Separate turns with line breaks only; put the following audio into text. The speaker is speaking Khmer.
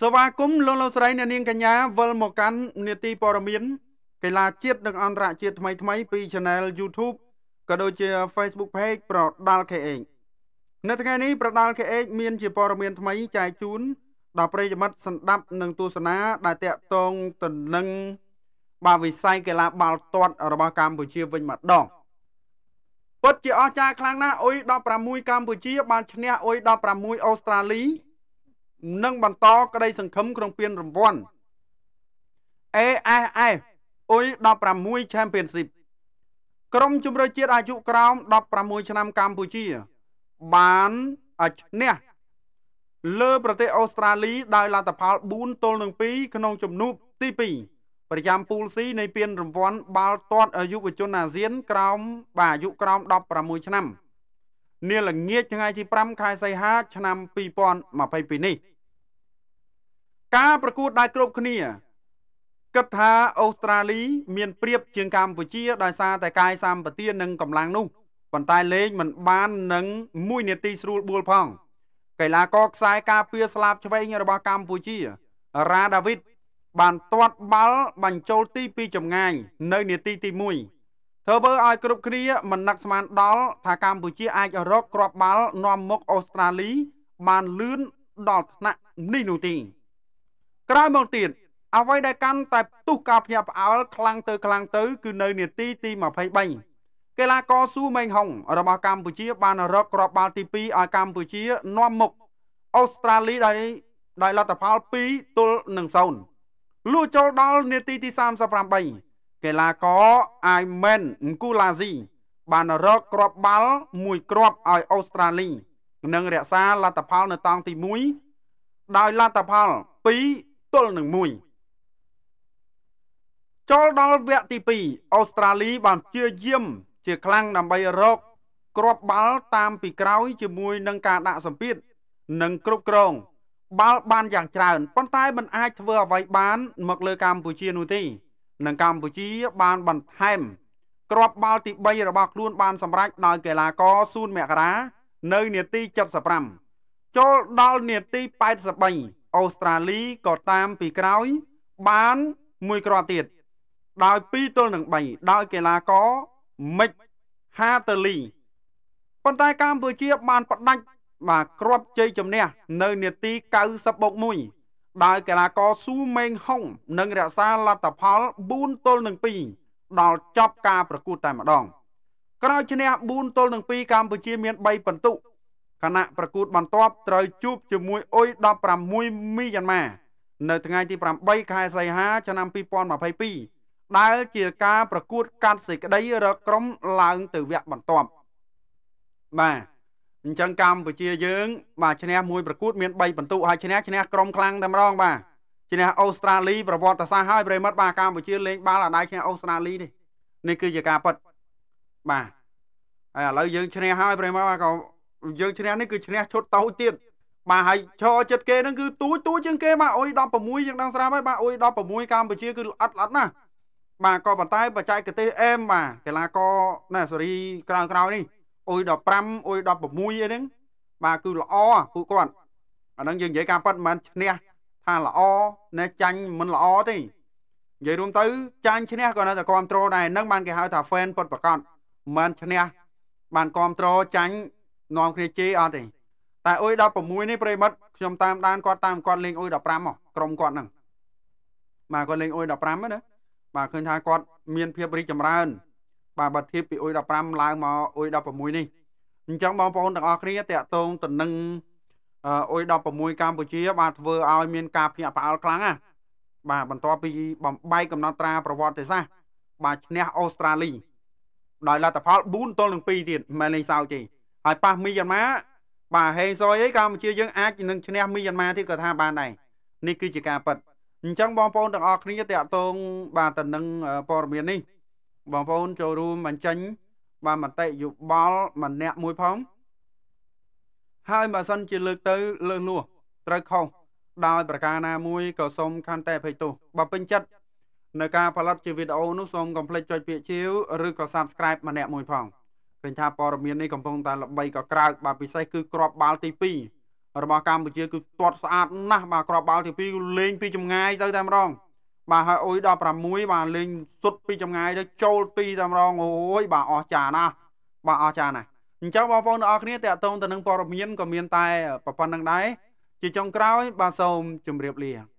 ស្វាគមន៍លោកលោកស្រីអ្នកនាងកញ្ញាវិលមកកាន់នេតិព័រមានកីឡាជាតិនិងអន្តរជាតិថ្មីថ្មីពី Channel YouTube ក៏ដូចជា Facebook Page ប្រដាល់ KH នៅថ្ងៃនេះប្រដាល់ KH មានជាព័រមានថ្មីចែកជូនដល់ប្រិយមិត្តសម្ដាប់និងទស្សនាដែលតាក់ទងទៅនឹងបាទវិស័យកីឡាបាល់ទាត់ របស់កម្ពុជាវិញម្ដងពិតជាអស្ចារ្យខ្លាំងណាស់អ៊ុយ16កម្ពុជា បានឈ្នះអ៊ុយ16អូស្ត្រាលីនិងបន្តក្តីសង្ឃឹមក្នុងពានរង្វាន់ AFF U16 Championship ក្រុមជម្រើសជាតិអាយុក្រោម16ឆ្នាំកម្ពុជាបានឈ្នះលើប្រទេសអូស្ត្រាលីដោយលទ្ធផល4ទល់នឹង2ក្នុងជំនួបទី2ប្រចាំពូល C នៃពានរង្វាន់បាល់ទាត់យុវជនអាស៊ានក្រោមបាទអាយុក្រោម16ឆ្នាំនាល្ងាចថ្ងៃទី5ខែសីហាឆ្នាំ2022នេះការប្រកួតដែលគ្រប់គ្នាគិតថាអូស្ត្រាលី មានប្រៀបជាងកម្ពុជាដោយសារតែកាយសម្បទានិងកម្លាំងនោះប៉ុន្តែលេងមិនបាននឹង1នាទីស្រួលបួលផង កីឡាករខ្សែការពារស្លាបឆ្វេងរបស់កម្ពុជារ៉ាដាវីតបានទាត់បាល់បញ្ចូលទី2ចម្ងាយ នៅនាទីទី1ធ្វើឲ្យគ្រប់គ្នាមិននឹកស្មានដល់ថាកម្ពុជាអាចរកគ្រាប់បាល់នាំមុខអូស្ត្រាលីបានលឿនដល់ថ្នាក់នេះនោះទេក្រោយមកទៀតអ្វីដែលកាន់តែទុះការភ្ញាក់ផ្អើលខ្លាំងទៅខ្លាំងទៅ គឺនៅនាទីទី23កីឡាករស៊ូម៉េងហុងរបស់កម្ពុជា បានរកគ្រាប់បាល់ទី2ឲ្យកម្ពុជានាំមុខអូស្ត្រាលីដោយដោយលទ្ធផល2ទល់នឹង0លុះចូលដល់នាទីទី38កីឡាករអៃមែនអង្គូឡាស៊ីបានរកគ្រាប់បាល់មួយគ្រាប់ឲ្យអូស្ត្រាលី និងរក្សាលទ្ធផលនៅតង់ទី1ដោយលទ្ធផល2ទល់នឹង1ចូលដល់វគ្គទី2អូស្ត្រាលីបានព្យាយាមជាខ្លាំងដើម្បីរកគ្រាប់បាល់តាមពីក្រោយជាមួយនឹងការដាក់សម្ពាធនិងគ្រប់គ្រងបាល់បានយ៉ាងច្រើនប៉ុន្តែมันអាចធ្វើអ្វីបានមកលើកម្ពុជានោះទេនឹងកម្ពុជាបានបន្ថែមគ្រាប់បាល់ទី3របស់ខ្លួនបានសម្រេចដោយកីឡាករស៊ូនមករានៅនាទី75ចូលដល់នាទី83អូស្ត្រាលីក៏តាមពីក្រោយ បានមួយគ្រាប់ទៀតដោយ2ទល់នឹង3ដោយកីឡាករមិចហាតលីប៉ុន្តែកម្ពុជាបានផ្ដាច់បាទគ្រាប់ជ័យជំនះនៅនាទី 90+1 ដោយកីឡាករស៊ូមេងហុង និងរក្សាលទ្ធផល4ទល់នឹង2ដល់ចប់ការប្រកួតតែម្ដង ក្រោយឈ្នះ4ទល់នឹង2កម្ពុជាមាន3ពិន្ទុខណៈប្រកួត បន្ទាប់ត្រូវជួបជាមួយអ៊ុយ16មីយ៉ាន់ម៉ានៅថ្ងៃទី8ខែសីហា ឆ្នាំ2022ដែលជាការប្រកួត កាត់សេចក្តីរកក្រុមឡើង ទៅវគ្គបន្ទាប់បាទអញ្ចឹងកម្ពុជាយើងបាទឈ្នះមួយប្រកួតមាន3ពិន្ទុហើយឈ្នះឈ្នះក្រុមខ្លាំងតែម្ដងបាទឈ្នះអូស្ត្រាលីប្រវត្តិសាស្ត្រហើយប្រិមត្តបាទកម្ពុជាលេងបាល់អាដៃឈ្នះអូស្ត្រាលីនេះនេះគឺជាការប៉ັດបាទហើយឥឡូវយើងឈ្នះហើយប្រិមត្តបាទក៏យើងឈ្នះនេះគឺឈ្នះឈុតតូចទៀតបាទហើយឈរចិត្តគេហ្នឹងគឺទួចទួចជាងគេបាទអុយ16យើងដឹងស្រាប់ហើយបាទអុយ16កម្ពុជាគឺល្អិតល្អិតណាស់បាទក៏ប៉ុន្តែបច្ចេកទេសអែមបាទកីឡាករណាសេរីក្រៅក្រៅនេះអុយ15អុយ16អីហ្នឹងបាទគឺល្អពួកគាត់អាហ្នឹងយើងនិយាយការប៉ັດមិនមែនឈ្នះថាល្អណែចាញ់មិនល្អទេនិយាយរួមទៅចាញ់ឈ្នះក៏នៅតែគ្រប់គ្រងដែរហ្នឹងបានគេហៅថា fan ពិតប្រកបមិនឈ្នះបានគ្រប់គ្រងចាញ់នាំគ្នាជេរអត់ទេតែអុយ16នេះប្រិមិត្តខ្ញុំតាមដានគាត់តាមគាត់លេងអុយ15មកក្រុមគាត់ហ្នឹងបាទគាត់លេងអុយ15ហ្នឹងណាបាទឃើញថាគាត់មានភាពរីកចម្រើនបាទបើធៀបពីអុយ15ឡើងមកអុយ16នេះអញ្ចឹងបងប្អូនទាំងអស់គ្នាតាក់ទងទៅនឹងអុយ16កម្ពុជា បាទធ្វើឲ្យមានការភ្ញាក់ផ្អើលខ្លាំងណាបាទបន្ទាប់ពីបំបែកកំណត់ត្រាប្រវត្តិសាស្ត្របាទឈ្នះអូស្ត្រាលីដោយលទ្ធផល4ទល់នឹង2ទៀតមិនមែនលេងសើចទេហើយប៉ះមីយ៉ាន់ម៉ាបាទហេងសយអីកម្ពុជាយើងអាចនឹងឈ្នះមីយ៉ាន់ម៉ាទៀតក៏ថាបានដែរនេះគឺជាការប៉ັດអញ្ចឹងបងប្អូនទាំងអស់គ្នាតាក់ទងបាទទៅនឹងព័ត៌មាននេះ បងប្អូនចូលរួមបញ្ចេញ បាទមតិយោបល់ម្នាក់មួយផងហើយបើសិនជាលើកទៅ លើសលោះត្រូវខុសដោយប្រការណាមួយក៏សូមខន្តីអភ័យទោសបើពេញចិត្តនៅការផលិតជាវីដេអូនោះសូមកុំភ្លេចចុចពាក្យជាវឬក៏ Subscribe ម្នាក់មួយផង។ឃើញថាព័ត៌មាននេះកំពុងតែល្បីក៏ក្រើកបាទពិសេសគឺក្របបាល់ទី2របស់កម្ពុជាគឺទាត់ស្អាតណាស់បាទក្របបាល់ទី2គឺលេងពីចម្ងាយទៅតែម្ដងបាទហើយអុយ16បាទលេងសុទ្ធពីចម្ងាយទៅចូលទីតែម្ដងអូយបាទអស្ចារ្យណាស់បាទអស្ចារ្យណាស់អញ្ចឹងបងប្អូនទាំងអស់គ្នាតកតងទៅនឹងព័ត៌មានក៏មានតែប៉ុណ្្នឹងដែរជាចុងក្រោយបាទសូមជម្រាបលា